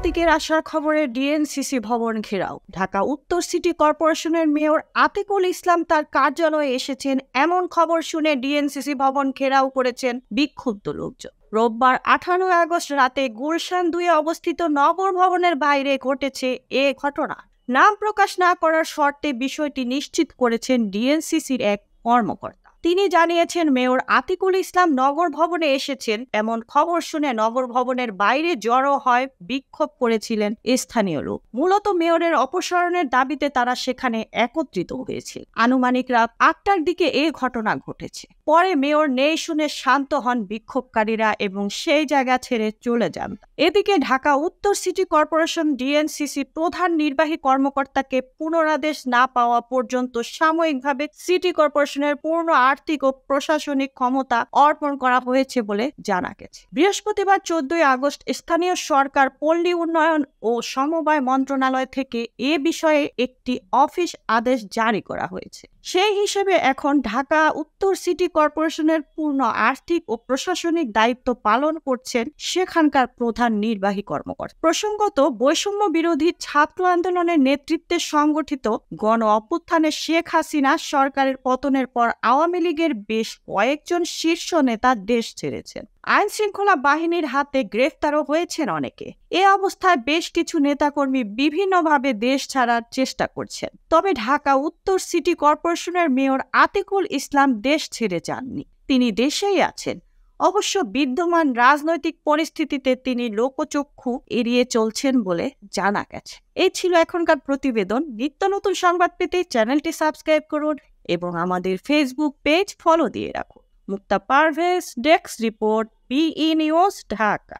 আতিকের আসার খবরে ডিএনসিসি ভবন ঘেরাও ঢাকা উত্তর সিটি কর্পোরেশনের মেয়র আতিকুল ইসলাম তার কার্যালয়ে এসেছেন এমন খবর শুনে ডিএনসিসি ভবন ঘেরাও করেছেন বিক্ষুব্ধ লোকজন রোববার আঠারো আগস্ট রাতে গুলশান দুয়ে অবস্থিত নগর ভবনের বাইরে ঘটেছে এ ঘটনা নাম প্রকাশ না করার শর্তে বিষয়টি নিশ্চিত করেছেন ডিএনসিসির এক কর্মকর্তা তিনি জানিয়েছেন মেয়র আতিকুল ইসলাম নগর ভবনে এসেছেন এমন খবর শুনে নগর ভবনের বাইরে জড়ো হয় বিক্ষোভ করেছিলেন স্থানীয় লোক মূলত মেয়রের অপসারণের দাবিতে তারা সেখানে একত্রিত হয়েছে আনুমানিক রাত আটটার দিকে এ ঘটনা ঘটেছে পরে মেয়র নেই শুনে শান্ত হন বিক্ষোভকারীরা এবং সেই জায়গা ছেড়ে চলে যান এদিকে ঢাকা উত্তর সিটি কর্পোরেশন ডিএনসিসি প্রধান নির্বাহী কর্মকর্তাকে পুনরাদেশ না পাওয়া পর্যন্ত সাময়িকভাবে সিটি কর্পোরেশনের পূর্ণ আর্থিক ও প্রশাসনিক ক্ষমতা অর্পণ করা হয়েছে বলে জানা গেছে বৃহস্পতিবার চোদ্দই আগস্ট স্থানীয় সরকার পল্লী উন্নয়ন ও সমবায় মন্ত্রণালয় থেকে এ বিষয়ে একটি অফিস আদেশ জারি করা হয়েছে সেই হিসেবে এখন ঢাকা উত্তর সিটি কর্পোরেশনের পূর্ণ আর্থিক ও প্রশাসনিক দায়িত্ব পালন করছেন সেখানকার প্রধান নির্বাহী কর্মকর্তা প্রসঙ্গত বৈষম্য বিরোধী ছাত্র আন্দোলনের নেতৃত্বে সংগঠিত গণ অভ্যুত্থানে শেখ হাসিনা সরকারের পতনের পর আওয়ামী আওয়ামী লীগের বেশ কয়েকজন শীর্ষ নেতা দেশ ছেড়েছেন আইন শৃঙ্খলা বাহিনীর হাতে গ্রেফতারও হয়েছেন অনেকে এ অবস্থায় বেশ কিছু নেতাকর্মী বিভিন্নভাবে দেশ ছাড়ার চেষ্টা করছেন তবে ঢাকা উত্তর সিটি কর্পোরেশনের মেয়র আতিকুল ইসলাম দেশ ছেড়ে যাননি তিনি দেশেই আছেন অবশ্য বিদ্যমান রাজনৈতিক পরিস্থিতিতে তিনি লোকচক্ষু এড়িয়ে চলছেন বলে জানা গেছে এই ছিল এখনকার প্রতিবেদন নিত্য নতুন সংবাদ পেতে চ্যানেলটি সাবস্ক্রাইব করুন এবং আমাদের ফেসবুক পেজ ফলো দিয়ে রাখুন Mukta Parvez desk report BE news Dhaka